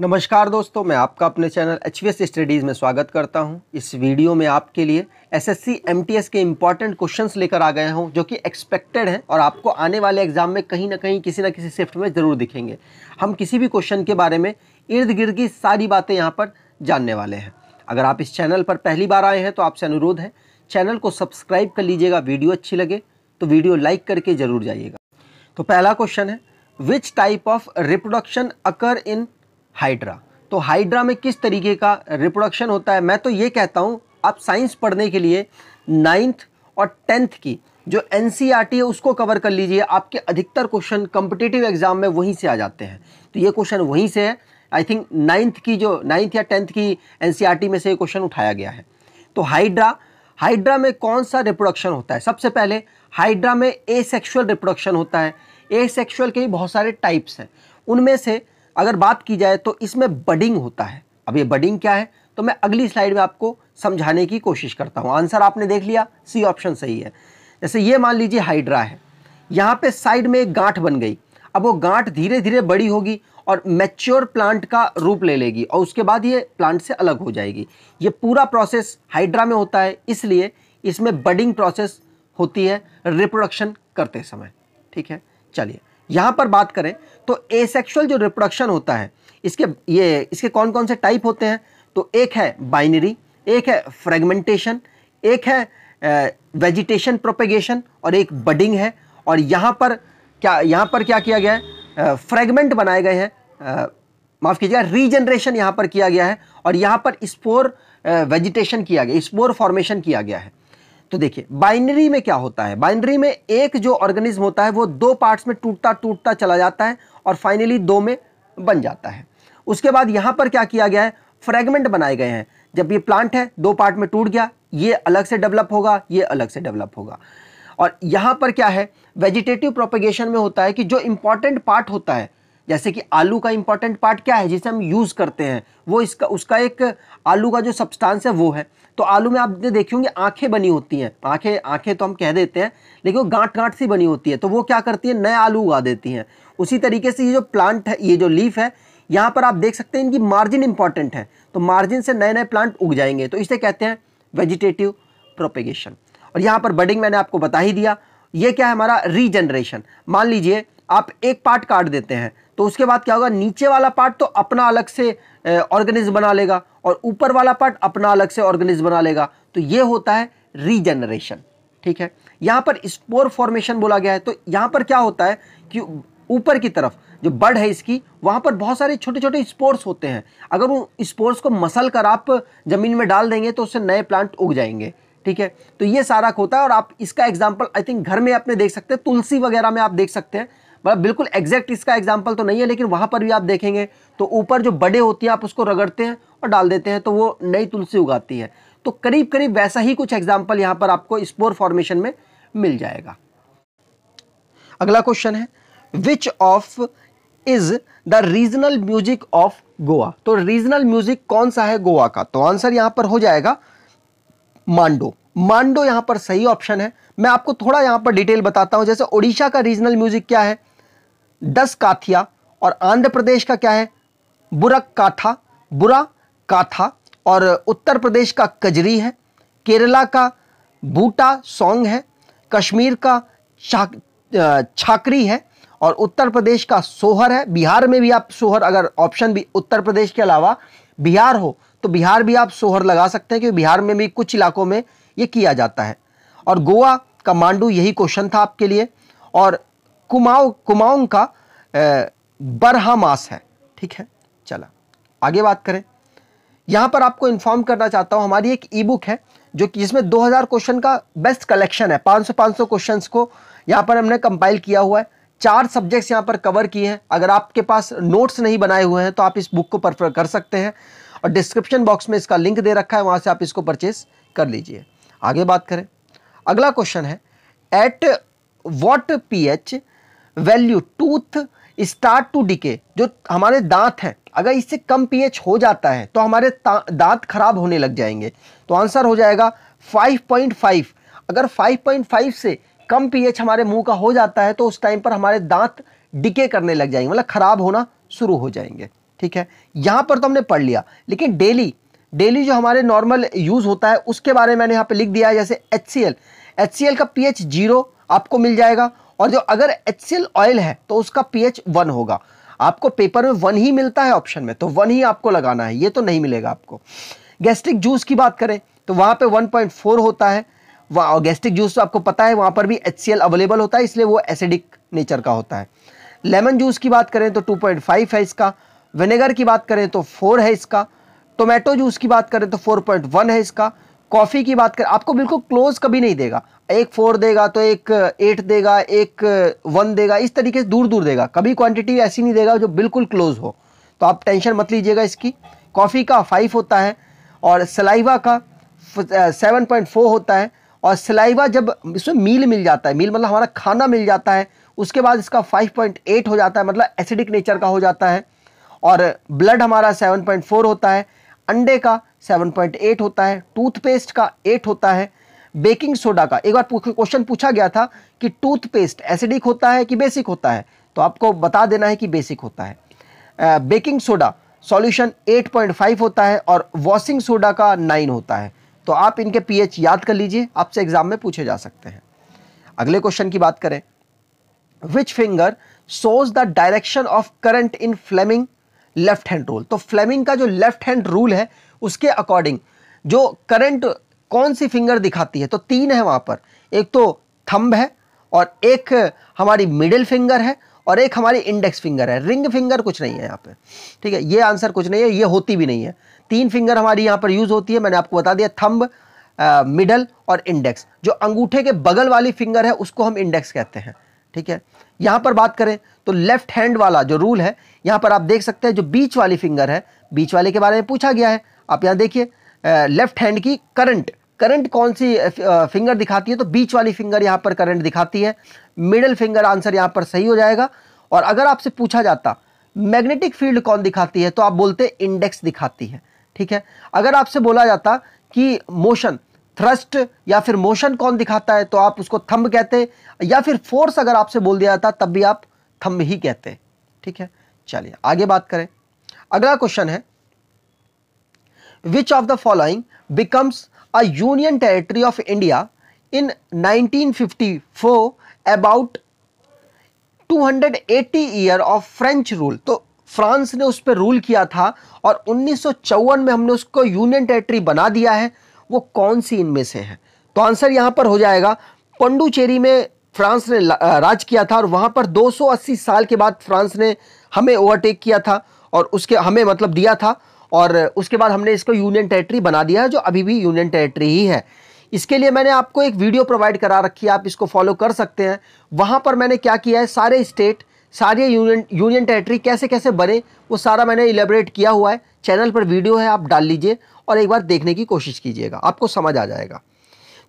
नमस्कार दोस्तों मैं आपका अपने चैनल एच स्टडीज़ में स्वागत करता हूं। इस वीडियो में आपके लिए एसएससी एमटीएस के इम्पॉर्टेंट क्वेश्चंस लेकर आ गए हूं जो कि एक्सपेक्टेड हैं और आपको आने वाले एग्जाम में कहीं ना कहीं किसी ना किसी शिफ्ट में ज़रूर दिखेंगे हम किसी भी क्वेश्चन के बारे में इर्द गिर्द की सारी बातें यहाँ पर जानने वाले हैं अगर आप इस चैनल पर पहली बार आए हैं तो आपसे अनुरोध है चैनल को सब्सक्राइब कर लीजिएगा वीडियो अच्छी लगे तो वीडियो लाइक करके ज़रूर जाइएगा तो पहला क्वेश्चन है which type of reproduction occur in hydra तो हाइड्रा में किस तरीके का रिप्रोडक्शन होता है मैं तो ये कहता हूँ आप साइंस पढ़ने के लिए नाइन्थ और टेंथ की जो एन e है उसको कवर कर लीजिए आपके अधिकतर क्वेश्चन कम्पिटिटिव एग्जाम में वहीं से आ जाते हैं तो ये क्वेश्चन वहीं से है आई थिंक नाइन्थ की जो नाइन्थ या टेंथ की एन e में से ये क्वेश्चन उठाया गया है तो हाइड्रा हाइड्रा में कौन सा रिप्रोडक्शन होता है सबसे पहले हाइड्रा में ए सेक्शुअल रिप्रोडक्शन होता है ए सेक्शुअल के बहुत सारे टाइप्स हैं उनमें से अगर बात की जाए तो इसमें बडिंग होता है अब ये बडिंग क्या है तो मैं अगली स्लाइड में आपको समझाने की कोशिश करता हूँ आंसर आपने देख लिया सी ऑप्शन सही है जैसे ये मान लीजिए हाइड्रा है यहाँ पे साइड में एक गांठ बन गई अब वो गांठ धीरे धीरे बड़ी होगी और मैच्योर प्लांट का रूप ले लेगी और उसके बाद ये प्लांट से अलग हो जाएगी ये पूरा प्रोसेस हाइड्रा में होता है इसलिए इसमें बडिंग प्रोसेस होती है रिप्रोडक्शन करते समय ठीक है चलिए यहाँ पर बात करें तो एसेक्सुअल जो रिप्रोडक्शन होता है इसके ये इसके कौन कौन से टाइप होते हैं तो एक है बाइनरी एक है फ्रेगमेंटेशन एक है वेजिटेशन प्रोपेगेशन और एक बडिंग है और यहाँ पर क्या यहाँ पर क्या किया गया है फ्रेगमेंट बनाए गए हैं माफ़ कीजिएगा रीजनरेशन यहाँ पर किया गया है और यहाँ पर स्पोर वेजिटेशन किया गया स्पोर फॉर्मेशन किया गया है तो देखिए बाइनरी में क्या होता है बाइनरी में एक जो ऑर्गेनिज्म होता है वो दो पार्ट्स में टूटता टूटता चला जाता है और फाइनली दो में बन जाता है उसके बाद यहां पर क्या किया गया है फ्रेगमेंट बनाए गए हैं जब ये प्लांट है दो पार्ट में टूट गया ये अलग से डेवलप होगा ये अलग से डेवलप होगा और यहां पर क्या है वेजिटेटिव प्रोपेगेशन में होता है कि जो इंपॉर्टेंट पार्ट होता है जैसे कि आलू का इंपॉर्टेंट पार्ट क्या है जिसे हम यूज़ करते हैं वो इसका उसका एक आलू का जो सब्सटेंस है वो है तो आलू में आपने देखी होंगी आंखें बनी होती हैं आंखें आंखें तो हम कह देते हैं लेकिन वो गांठ गांठ सी बनी होती है तो वो क्या करती है नए आलू उगा देती हैं उसी तरीके से ये जो प्लांट है ये जो लीफ है यहाँ पर आप देख सकते हैं इनकी मार्जिन इंपॉर्टेंट है तो मार्जिन से नए नए प्लांट उग जाएंगे तो इसे कहते हैं वेजिटेटिव प्रोपेगेशन और यहाँ पर बडिंग मैंने आपको बता ही दिया ये क्या है हमारा रीजनरेशन मान लीजिए आप एक पार्ट काट देते हैं तो उसके बाद क्या होगा नीचे वाला पार्ट तो अपना अलग से ऑर्गेनिज बना लेगा और ऊपर वाला पार्ट अपना अलग से ऑर्गेनिज बना लेगा तो ये होता है रीजनरेशन ठीक है यहाँ पर स्पोर फॉर्मेशन बोला गया है तो यहाँ पर क्या होता है कि ऊपर की तरफ जो बर्ड है इसकी वहाँ पर बहुत सारे छोटे छोटे स्पोर्स होते हैं अगर वो स्पोर्स को मसल कर आप ज़मीन में डाल देंगे तो उससे नए प्लांट उग जाएंगे ठीक है तो ये सारा होता है और आप इसका एग्जाम्पल आई थिंक घर में आपने देख सकते हैं तुलसी वगैरह में आप देख सकते हैं मतलब बिल्कुल एग्जैक्ट इसका एग्जाम्पल तो नहीं है लेकिन वहाँ पर भी आप देखेंगे तो ऊपर जो बड़े होती है आप उसको रगड़ते हैं और डाल देते हैं तो वो नई तुलसी उगाती है तो करीब करीब वैसा ही कुछ एग्जाम्पल यहाँ पर आपको स्पोर फॉर्मेशन में मिल जाएगा अगला क्वेश्चन है which of is the regional music of Goa तो रीजनल म्यूजिक कौन सा है गोवा का तो आंसर यहां पर हो जाएगा मांडो मांडो यहां पर सही ऑप्शन है मैं आपको थोड़ा यहां पर डिटेल बताता हूं जैसे ओडिशा का रीजनल म्यूजिक क्या है दस काथिया और आंध्र प्रदेश का क्या है बुरक काथा बुरा काथा और उत्तर प्रदेश का कजरी है केरला का बूटा सॉन्ग है कश्मीर का छाकरी है और उत्तर प्रदेश का सोहर है बिहार में भी आप सोहर अगर ऑप्शन भी उत्तर प्रदेश के अलावा बिहार हो तो बिहार भी आप सोहर लगा सकते हैं क्योंकि बिहार में भी कुछ इलाकों में ये किया जाता है और गोवा का मांडू यही क्वेश्चन था आपके लिए और कुमाऊ कुमाऊं का मास है ठीक है चला आगे बात करें यहां पर आपको इन्फॉर्म करना चाहता हूं हमारी एक ई बुक है जो कि जिसमें 2000 क्वेश्चन का बेस्ट कलेक्शन है 500 500 क्वेश्चंस को यहां पर हमने कंपाइल किया हुआ है चार सब्जेक्ट्स यहां पर कवर किए हैं अगर आपके पास नोट्स नहीं बनाए हुए हैं तो आप इस बुक को प्रेफर कर सकते हैं और डिस्क्रिप्शन बॉक्स में इसका लिंक दे रखा है वहां से आप इसको परचेस कर लीजिए आगे बात करें अगला क्वेश्चन है at what P H value tooth start to decay जो हमारे दांत हैं अगर इससे कम पीएच हो जाता है तो हमारे दांत खराब होने लग जाएंगे तो आंसर हो जाएगा 5.5 अगर 5.5 से कम पीएच हमारे मुंह का हो जाता है तो उस टाइम पर हमारे दांत डिके करने लग जाएंगे मतलब खराब होना शुरू हो जाएंगे ठीक है यहाँ पर तो हमने पढ़ लिया लेकिन डेली डेली जो हमारे नॉर्मल यूज़ होता है उसके बारे में मैंने यहाँ पे लिख दिया है जैसे H C L H C L का पी एच जीरो आपको मिल जाएगा और जो अगर एच ऑयल है तो उसका पी एच होगा आपको पेपर में वन ही मिलता है ऑप्शन में तो वन ही आपको लगाना है ये तो नहीं मिलेगा आपको गैस्ट्रिक जूस की बात करें तो वहां पे 1.4 होता है और गैस्ट्रिक जूस तो आपको पता है वहां पर भी एच अवेलेबल होता है इसलिए वो एसिडिक नेचर का होता है लेमन जूस की बात करें तो 2.5 है इसका विनेगर की बात करें तो 4 है इसका टोमेटो जूस की बात करें तो 4.1 है इसका कॉफ़ी की बात कर आपको बिल्कुल क्लोज कभी नहीं देगा एक फोर देगा तो एक एट देगा एक वन देगा इस तरीके से दूर दूर देगा कभी क्वांटिटी ऐसी नहीं देगा जो बिल्कुल क्लोज हो तो आप टेंशन मत लीजिएगा इसकी कॉफ़ी का फाइव होता है और सलाइवा का सेवन पॉइंट फोर होता है और सलाइवा जब इसमें मील मिल जाता है मील मतलब हमारा खाना मिल जाता है उसके बाद इसका फाइव पॉइंट एट हो जाता है मतलब एसिडिक नेचर का हो जाता है और ब्लड हमारा सेवन पॉइंट फोर होता है अंडे का 7.8 होता है टूथपेस्ट का 8 होता है बेकिंग सोडा का एक बार क्वेश्चन पूछा गया था कि टूथपेस्ट एसिडिक होता है कि बेसिक होता है तो आपको बता देना है कि बेसिक होता है बेकिंग सोडा सॉल्यूशन 8.5 होता है और वॉशिंग सोडा का 9 होता है तो आप इनके पीएच याद कर लीजिए आपसे एग्जाम में पूछे जा सकते हैं अगले क्वेश्चन की बात करें which finger shows the direction of current in Fleming left hand rule तो फ्लेमिंग का जो लेफ्ट हैंड रूल है उसके अकॉर्डिंग जो करंट कौन सी फिंगर दिखाती है तो तीन है वहाँ पर एक तो थंब है और एक हमारी मिडिल फिंगर है और एक हमारी इंडेक्स फिंगर है रिंग फिंगर कुछ नहीं है यहाँ पे ठीक है ये आंसर कुछ नहीं है ये होती भी नहीं है तीन फिंगर हमारी यहाँ पर यूज़ होती है मैंने आपको बता दिया थम्ब मिडल और इंडेक्स जो अंगूठे के बगल वाली फिंगर है उसको हम इंडेक्स कहते हैं ठीक है यहां पर बात करें तो लेफ्ट हैंड वाला जो रूल है यहां पर आप देख सकते हैं जो बीच वाली फिंगर है बीच वाले के बारे में पूछा गया है आप यहां देखिए लेफ्ट हैंड की करंट करंट कौन सी फिंगर दिखाती है तो बीच वाली फिंगर यहां पर करंट दिखाती है मिडल फिंगर आंसर यहां पर सही हो जाएगा और अगर आपसे पूछा जाता मैग्नेटिक फील्ड कौन दिखाती है तो आप बोलते इंडेक्स दिखाती है ठीक है अगर आपसे बोला जाता कि मोशन थ्रस्ट या फिर मोशन कौन दिखाता है तो आप उसको थंब कहते या फिर फोर्स अगर आपसे बोल दिया जाता तब भी आप थंब ही कहते ठीक है चलिए आगे बात करें अगला क्वेश्चन है which of the following becomes a union territory of India in 1954 about 280 year of French rule तो फ्रांस ने उस पर रूल किया था और उन्नीस में हमने उसको यूनियन टेरिटरी बना दिया है वो कौन सी इनमें से है तो आंसर यहां पर हो जाएगा पंडुचेरी में फ्रांस ने राज किया था और वहां पर 280 साल के बाद फ्रांस ने हमें ओवरटेक किया था और उसके हमें मतलब दिया था और उसके बाद हमने इसको यूनियन टेरेटरी बना दिया है जो अभी भी यूनियन टेरेटरी ही है इसके लिए मैंने आपको एक वीडियो प्रोवाइड करा रखी है आप इसको फॉलो कर सकते हैं वहाँ पर मैंने क्या किया है सारे स्टेट सारे यूनियन यूनियन टेरेटरी कैसे कैसे बने वो सारा मैंने इलेबरेट किया हुआ है चैनल पर वीडियो है आप डाल लीजिए और एक बार देखने की कोशिश कीजिएगा आपको समझ आ जाएगा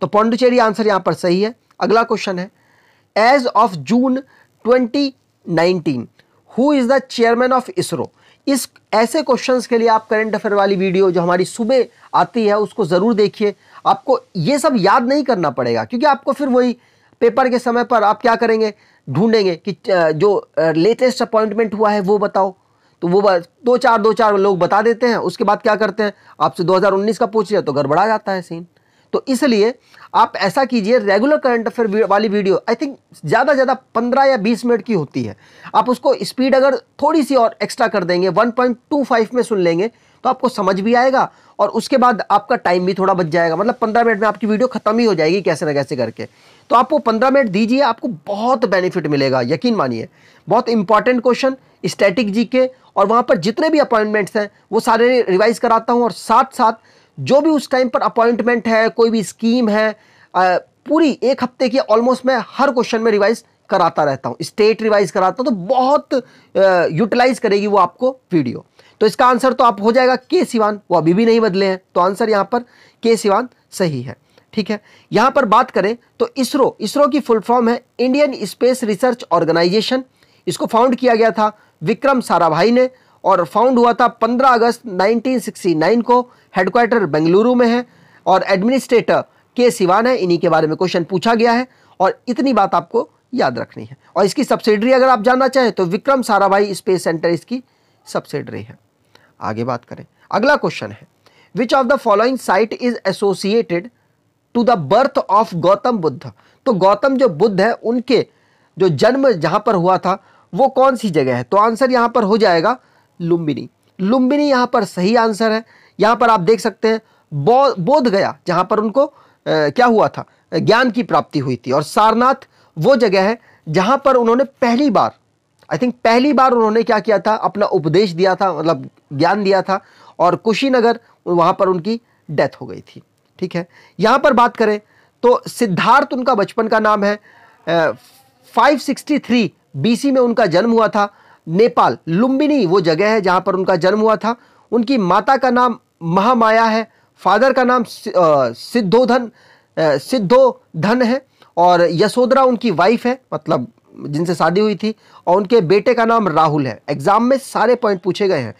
तो पौंडुचेरी आंसर यहाँ पर सही है अगला क्वेश्चन है as of June 2019 who is the chairman of ISRO इस ऐसे क्वेश्चंस के लिए आप करंट अफेयर वाली वीडियो जो हमारी सुबह आती है उसको ज़रूर देखिए आपको ये सब याद नहीं करना पड़ेगा क्योंकि आपको फिर वही पेपर के समय पर आप क्या करेंगे ढूंढेंगे कि जो लेटेस्ट अपॉइंटमेंट हुआ है वो बताओ तो वो दो चार दो चार लोग बता देते हैं उसके बाद क्या करते हैं आपसे 2019 का पूछ लिया तो गड़बड़ा जाता है सीन तो इसलिए आप ऐसा कीजिए रेगुलर करंट अफेयर वाली वीडियो आई थिंक ज़्यादा से ज़्यादा 15 या 20 मिनट की होती है आप उसको स्पीड अगर थोड़ी सी और एक्स्ट्रा कर देंगे 1.25 में सुन लेंगे तो आपको समझ भी आएगा और उसके बाद आपका टाइम भी थोड़ा बच जाएगा मतलब 15 मिनट में आपकी वीडियो खत्म ही हो जाएगी कैसे ना कैसे करके तो आप वो पंद्रह मिनट दीजिए आपको बहुत बेनिफिट मिलेगा यकीन मानिए बहुत इंपॉर्टेंट क्वेश्चन स्टैटिक जी के और वहाँ पर जितने भी अपॉइंटमेंट्स हैं वो सारे रिवाइज कराता हूँ और साथ साथ जो भी उस टाइम पर अपॉइंटमेंट है कोई भी स्कीम है आ, पूरी एक हफ्ते की ऑलमोस्ट मैं हर क्वेश्चन में रिवाइज कराता रहता हूँ स्टेट रिवाइज कराता हूँ तो बहुत यूटिलाइज करेगी वो आपको वीडियो तो इसका आंसर तो आप हो जाएगा के सिवान वो अभी भी नहीं बदले हैं तो आंसर यहाँ पर के सिवान सही है ठीक है यहाँ पर बात करें तो इसरो इसरो की फुल फॉर्म है इंडियन स्पेस रिसर्च ऑर्गेनाइजेशन इसको फाउंड किया गया था विक्रम साराभाई ने और फाउंड हुआ था 15 अगस्त 1969 को हेडक्वार्टर बेंगलुरु में है और एडमिनिस्ट्रेटर के सिवान है इन्हीं के बारे में क्वेश्चन पूछा गया है और इतनी बात आपको याद रखनी है और इसकी सब्सिडरी अगर आप जानना चाहें तो विक्रम साराभाई स्पेस सेंटर इसकी सब्सिडरी है आगे बात करें अगला क्वेश्चन है which of the following site is associated to the birth of Gautam Buddha तो गौतम जो बुद्ध है उनके जो जन्म जहां पर हुआ था वो कौन सी जगह है तो आंसर यहाँ पर हो जाएगा लुम्बिनी लुम्बिनी यहाँ पर सही आंसर है यहाँ पर आप देख सकते हैं बोध गया जहाँ पर उनको आ, क्या हुआ था ज्ञान की प्राप्ति हुई थी और सारनाथ वो जगह है जहाँ पर उन्होंने पहली बार आई थिंक पहली बार उन्होंने क्या किया था अपना उपदेश दिया था मतलब ज्ञान दिया था और कुशीनगर वहाँ पर उनकी डेथ हो गई थी ठीक है यहाँ पर बात करें तो सिद्धार्थ उनका बचपन का नाम है 563 बीसी में उनका जन्म हुआ था नेपाल लुम्बिनी वो जगह है जहाँ पर उनका जन्म हुआ था उनकी माता का नाम महामाया है फादर का नाम सिद्धोधन सिद्धोधन है और यशोदरा उनकी वाइफ है मतलब जिनसे शादी हुई थी और उनके बेटे का नाम राहुल है एग्ज़ाम में सारे पॉइंट पूछे गए हैं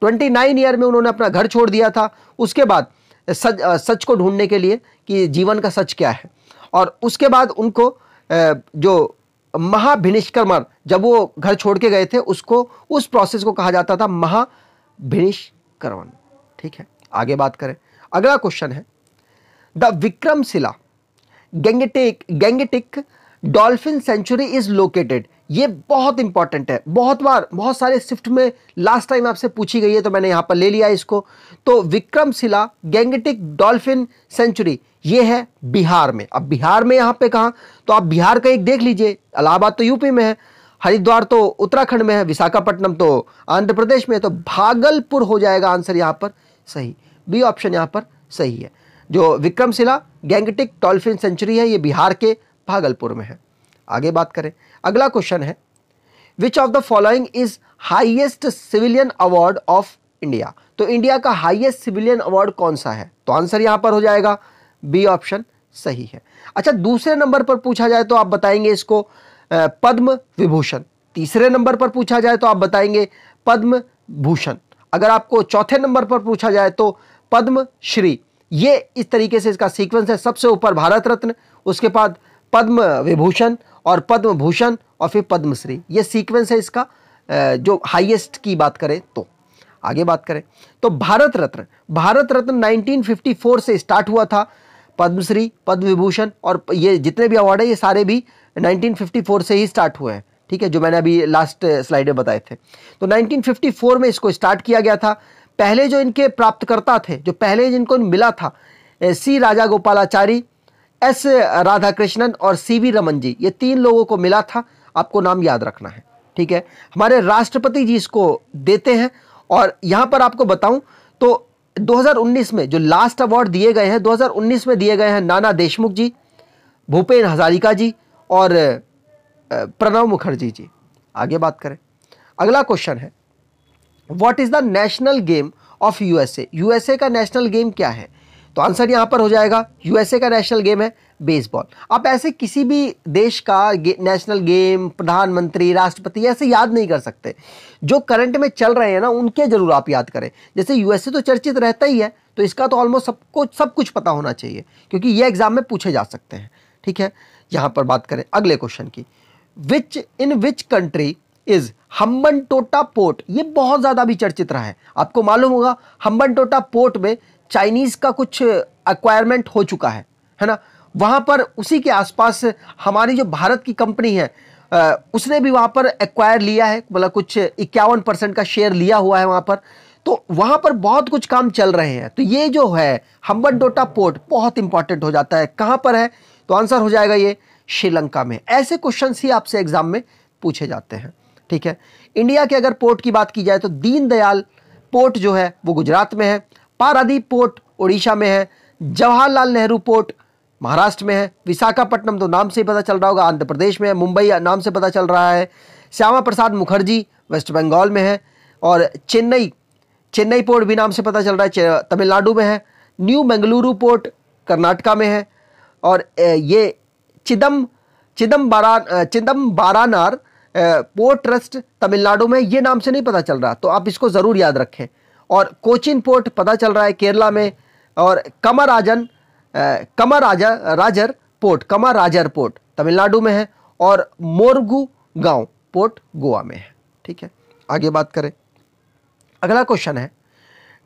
ट्वेंटी नाइन ईयर में उन्होंने अपना घर छोड़ दिया था उसके बाद सच सच को ढूंढने के लिए कि जीवन का सच क्या है और उसके बाद उनको जो महाभिनिष्कर्मण जब वो घर छोड़ के गए थे उसको उस प्रोसेस को कहा जाता था महाभिनिष्कर्मण ठीक है आगे बात करें अगला क्वेश्चन है the Vikramshila gangetic gangetic dolphin sanctuary is located ये बहुत इंपॉर्टेंट है बहुत बार बहुत सारे शिफ्ट में लास्ट टाइम आपसे पूछी गई है तो मैंने यहाँ पर ले लिया इसको तो विक्रमशिला गैंगटिक डॉल्फिन सेंचुरी ये है बिहार में अब बिहार में यहाँ पे कहाँ तो आप बिहार का एक देख लीजिए इलाहाबाद तो यूपी में है हरिद्वार तो उत्तराखंड में है विशाखापट्टनम तो आंध्र प्रदेश में है तो भागलपुर हो जाएगा आंसर यहाँ पर सही बी ऑप्शन यहाँ पर सही है जो विक्रमशिला गैंगटिक डॉल्फिन सेंचुरी है ये बिहार के भागलपुर में है आगे बात करें अगला क्वेश्चन है which of the following is highest civilian award of India तो इंडिया का हाइएस्ट सिविलियन अवार्ड कौन सा है तो आंसर यहां पर हो जाएगा बी ऑप्शन सही है अच्छा दूसरे नंबर पर पूछा जाए तो आप बताएंगे इसको पद्म विभूषण तीसरे नंबर पर पूछा जाए तो आप बताएंगे पद्म भूषण अगर आपको चौथे नंबर पर पूछा जाए तो पद्म श्री ये इस तरीके से इसका सीक्वेंस है सबसे ऊपर भारत रत्न उसके बाद पद्म विभूषण और पद्म भूषण और फिर पद्मश्री ये सीक्वेंस है इसका जो हाईएस्ट की बात करें तो आगे बात करें तो भारत रत्न भारत रत्न 1954 से स्टार्ट हुआ था पद्मश्री पद्म विभूषण और ये जितने भी अवार्ड है ये सारे भी 1954 से ही स्टार्ट हुए हैं ठीक है जो मैंने अभी लास्ट स्लाइड में बताए थे तो 1954 में इसको स्टार्ट किया गया था पहले जो इनके प्राप्तकर्ता थे जो पहले जिनको मिला था C Rajagopalachari S Radhakrishnan और सी वी रमन जी ये तीन लोगों को मिला था आपको नाम याद रखना है ठीक है हमारे राष्ट्रपति जी इसको देते हैं और यहाँ पर आपको बताऊं तो 2019 में जो लास्ट अवार्ड दिए गए हैं 2019 में दिए गए हैं नाना देशमुख जी भूपेन हजारिका जी और प्रणव मुखर्जी जी आगे बात करें अगला क्वेश्चन है what is the national game of USA USA का नेशनल गेम क्या है तो आंसर यहाँ पर हो जाएगा यूएसए का नेशनल गेम है बेसबॉल आप ऐसे किसी भी देश का गे, नेशनल गेम प्रधानमंत्री राष्ट्रपति ऐसे याद नहीं कर सकते जो करंट में चल रहे हैं ना उनके ज़रूर आप याद करें जैसे यूएसए तो चर्चित रहता ही है तो इसका तो ऑलमोस्ट सबको सब कुछ पता होना चाहिए क्योंकि ये एग्ज़ाम में पूछे जा सकते हैं ठीक है यहाँ पर बात करें अगले क्वेश्चन की विच इन विच कंट्री इज हम्बन टोटा पोर्ट ये बहुत ज़्यादा भी चर्चित रहा है आपको मालूम होगा हम्बन टोटा पोर्ट में चाइनीज़ का कुछ एक्वायरमेंट हो चुका है है ना वहाँ पर उसी के आसपास हमारी जो भारत की कंपनी है आ, उसने भी वहाँ पर एक्वायर लिया है मतलब कुछ इक्यावन परसेंट का शेयर लिया हुआ है वहाँ पर तो वहाँ पर बहुत कुछ काम चल रहे हैं तो ये जो है हम्बन डोटा पोर्ट बहुत इंपॉर्टेंट हो जाता है कहाँ पर है तो आंसर हो जाएगा ये श्रीलंका में ऐसे क्वेश्चन ही आपसे एग्जाम में पूछे जाते हैं ठीक है इंडिया के अगर पोर्ट की बात की जाए तो दीनदयाल पोर्ट जो है वो गुजरात में है पारादीप पोर्ट उड़ीसा में है जवाहरलाल नेहरू पोर्ट महाराष्ट्र में है विशाखापट्टनम तो नाम से ही पता चल रहा होगा आंध्र प्रदेश में है मुंबई नाम से पता चल रहा है श्यामा प्रसाद मुखर्जी वेस्ट बंगाल में है और चेन्नई चेन्नई पोर्ट भी नाम से पता चल रहा है तमिलनाडु में है न्यू बेंगलुरु पोर्ट कर्नाटका में है और ये चिदम चिदम बारा Chidambaranar port trust Tamil Nadu में ये नाम से नहीं पता चल रहा तो आप इसको ज़रूर याद रखें और कोचिन पोर्ट पता चल रहा है केरला में और कमराजन कमर राजा राजर port Kamarajar port Tamil Nadu में है और मोरगु गांव पोर्ट गोवा में है ठीक है आगे बात करें अगला क्वेश्चन है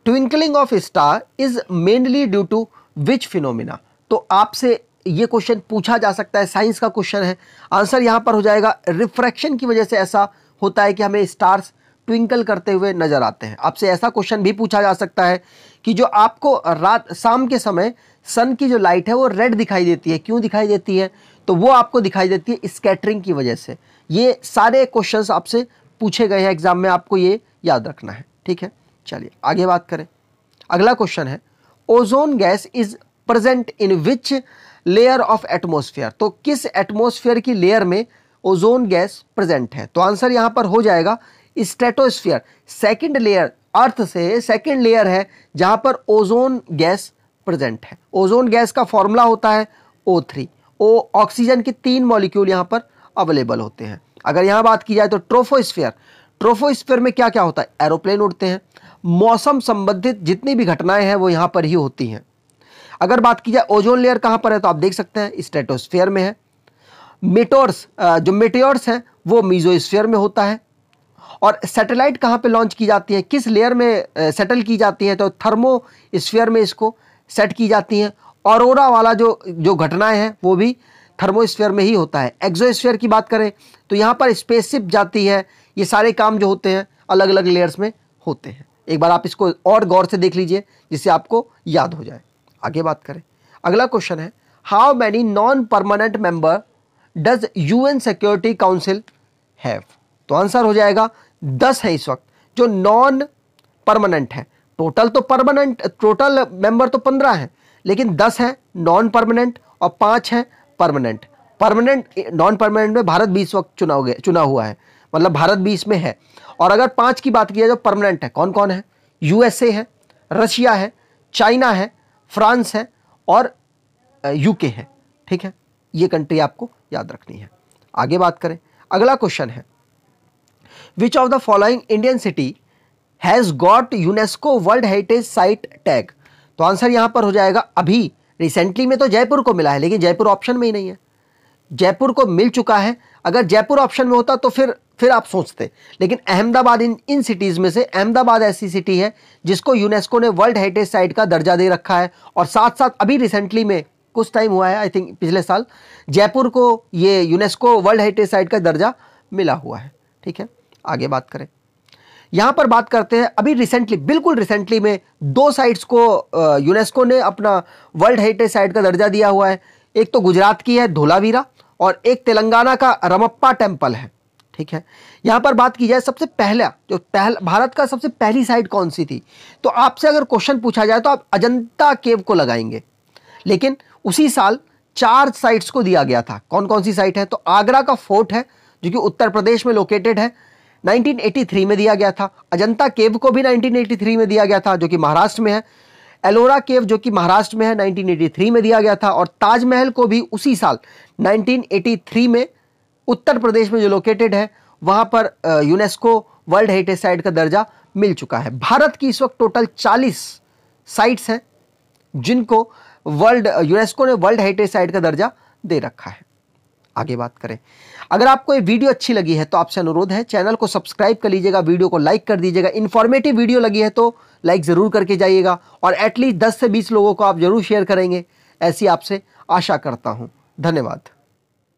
twinkling of star is mainly due to which phenomena तो आपसे ये क्वेश्चन पूछा जा सकता है साइंस का क्वेश्चन है आंसर यहां पर हो जाएगा रिफ्रैक्शन की वजह से ऐसा होता है कि हमें स्टार्स ट्विंकल करते हुए नजर आते हैं आपसे ऐसा क्वेश्चन भी पूछा जा सकता है कि जो आपको रात शाम के समय सन की जो लाइट है वो रेड दिखाई देती है क्यों दिखाई देती है तो वो आपको दिखाई देती है स्कैटरिंग की वजह से ये सारे क्वेश्चंस आपसे पूछे गए हैं एग्जाम में आपको ये याद रखना है ठीक है चलिए आगे बात करें अगला क्वेश्चन है ozone gas is present in which layer of atmosphere तो किस एटमोसफियर की लेयर में ओजोन गैस प्रेजेंट है तो आंसर यहां पर हो जाएगा स्ट्रेटोस्फियर सेकेंड लेयर अर्थ से सेकेंड लेयर है जहां पर ओजोन गैस प्रेजेंट है ओजोन गैस का फॉर्मूला होता है ओ थ्री ओ ऑक्सीजन के तीन मॉलिक्यूल यहां पर अवेलेबल होते हैं अगर यहां बात की जाए तो ट्रोफोस्फियर ट्रोफोस्फियर में क्या क्या होता है एरोप्लेन उड़ते हैं मौसम संबंधित जितनी भी घटनाएं हैं वो यहां पर ही होती हैं अगर बात की जाए ओजोन लेयर कहां पर है तो आप देख सकते हैं स्ट्रेटोस्फियर में है मिटोर्स जो मिटोर्स हैं वो मीजोस्फियर में होता है और सैटेलाइट कहाँ पे लॉन्च की जाती है किस लेयर में सेटल की जाती है तो थर्मो में इसको सेट की जाती हैं औरोरा तो वाला जो जो घटनाएं हैं वो भी थर्मोस्फेयर में ही होता है एक्जोस्फेयर की बात करें तो यहाँ पर स्पेसशिप जाती है ये सारे काम जो होते हैं अलग अलग लेयर्स में होते हैं एक बार आप इसको और गौर से देख लीजिए जिससे आपको याद हो जाए आगे बात करें अगला क्वेश्चन है how many non permanent member does UN security council have तो आंसर हो जाएगा दस है इस वक्त जो नॉन परमानेंट है टोटल तो परमानेंट टोटल मेंबर तो पंद्रह हैं लेकिन दस है नॉन परमानेंट और पाँच हैं परमानेंट परमानेंट नॉन परमानेंट में भारत भी इस वक्त चुना हो गया चुना हुआ है मतलब भारत भी इसमें है और अगर पाँच की बात किया जाए परमानेंट तो है कौन कौन है यूएसए है रशिया है चाइना है फ्रांस है और यूके है ठीक है ये कंट्री आपको याद रखनी है आगे बात करें अगला क्वेश्चन है which of the following Indian city has got UNESCO world heritage site tag तो आंसर यहाँ पर हो जाएगा अभी रिसेंटली में तो जयपुर को मिला है लेकिन जयपुर ऑप्शन में ही नहीं है जयपुर को मिल चुका है अगर जयपुर ऑप्शन में होता तो फिर फिर आप सोचते लेकिन अहमदाबाद इन इन सिटीज़ में से अहमदाबाद ऐसी सिटी है जिसको यूनेस्को ने वर्ल्ड हेरिटेज साइट का दर्जा दे रखा है और साथ साथ अभी रिसेंटली में कुछ टाइम हुआ है आई थिंक पिछले साल जयपुर को ये यूनेस्को वर्ल्ड हेरिटेज साइट का दर्जा मिला हुआ है ठीक है आगे बात करें यहां पर बात करते हैं अभी रिसेंटली बिल्कुल रिसेंटली में दो साइट्स को यूनेस्को ने अपना वर्ल्ड हेरिटेज साइट का दर्जा दिया हुआ है एक तो गुजरात की है धोलावीरा और एक तेलंगाना का रमप्पा टेम्पल है ठीक है यहां पर बात की जाए सबसे पहला जो पहल भारत का सबसे पहली साइट कौन सी थी तो आपसे अगर क्वेश्चन पूछा जाए तो आप अजंता केव को लगाएंगे लेकिन उसी साल चार साइट्स को दिया गया था कौन कौन सी साइट है तो आगरा का फोर्ट है जो कि उत्तर प्रदेश में लोकेटेड है 1983 में दिया गया था अजंता केव को भी 1983 में दिया गया था जो कि महाराष्ट्र में है एलोरा केव जो कि महाराष्ट्र में है 1983 में दिया गया था और ताजमहल को भी उसी साल 1983 में उत्तर प्रदेश में जो लोकेटेड है वहाँ पर यूनेस्को वर्ल्ड हेरिटेज साइट का दर्जा मिल चुका है भारत की इस वक्त टोटल 40 साइट्स हैं जिनको वर्ल्ड यूनेस्को ने वर्ल्ड हेरिटेज साइट का दर्जा दे रखा है आगे बात करें अगर आपको ये वीडियो अच्छी लगी है तो आपसे अनुरोध है चैनल को सब्सक्राइब कर लीजिएगा वीडियो को लाइक कर दीजिएगा इन्फॉर्मेटिव वीडियो लगी है तो लाइक ज़रूर करके जाइएगा और एटलीस्ट दस से बीस लोगों को आप ज़रूर शेयर करेंगे ऐसी आपसे आशा करता हूँ धन्यवाद